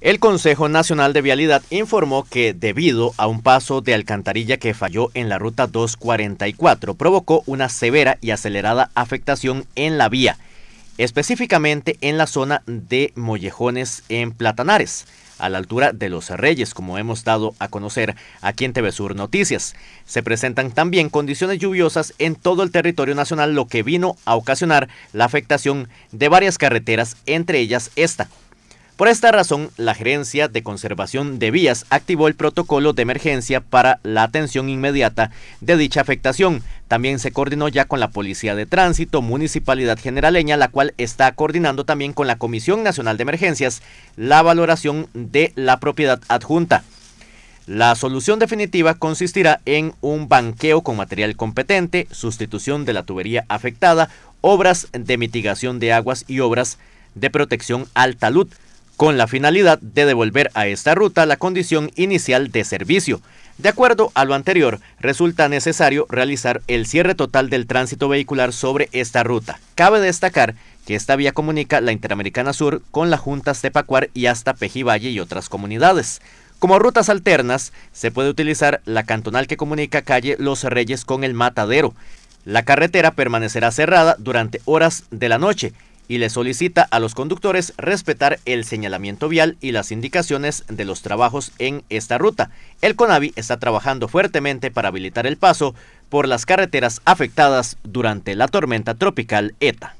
El Consejo Nacional de Vialidad informó que debido a un paso de alcantarilla que falló en la ruta 244 provocó una severa y acelerada afectación en la vía, específicamente en la zona de Mollejones en Platanares, a la altura de Los Reyes, como hemos dado a conocer aquí en TV Sur Noticias. Se presentan también condiciones lluviosas en todo el territorio nacional, lo que vino a ocasionar la afectación de varias carreteras, entre ellas esta por esta razón, la Gerencia de Conservación de Vías activó el protocolo de emergencia para la atención inmediata de dicha afectación. También se coordinó ya con la Policía de Tránsito, Municipalidad Generaleña, la cual está coordinando también con la Comisión Nacional de Emergencias la valoración de la propiedad adjunta. La solución definitiva consistirá en un banqueo con material competente, sustitución de la tubería afectada, obras de mitigación de aguas y obras de protección al talud con la finalidad de devolver a esta ruta la condición inicial de servicio. De acuerdo a lo anterior, resulta necesario realizar el cierre total del tránsito vehicular sobre esta ruta. Cabe destacar que esta vía comunica la Interamericana Sur con la Junta Stepacuar y hasta Pejivalle y otras comunidades. Como rutas alternas, se puede utilizar la cantonal que comunica calle Los Reyes con el Matadero. La carretera permanecerá cerrada durante horas de la noche y le solicita a los conductores respetar el señalamiento vial y las indicaciones de los trabajos en esta ruta. El CONAVI está trabajando fuertemente para habilitar el paso por las carreteras afectadas durante la tormenta tropical ETA.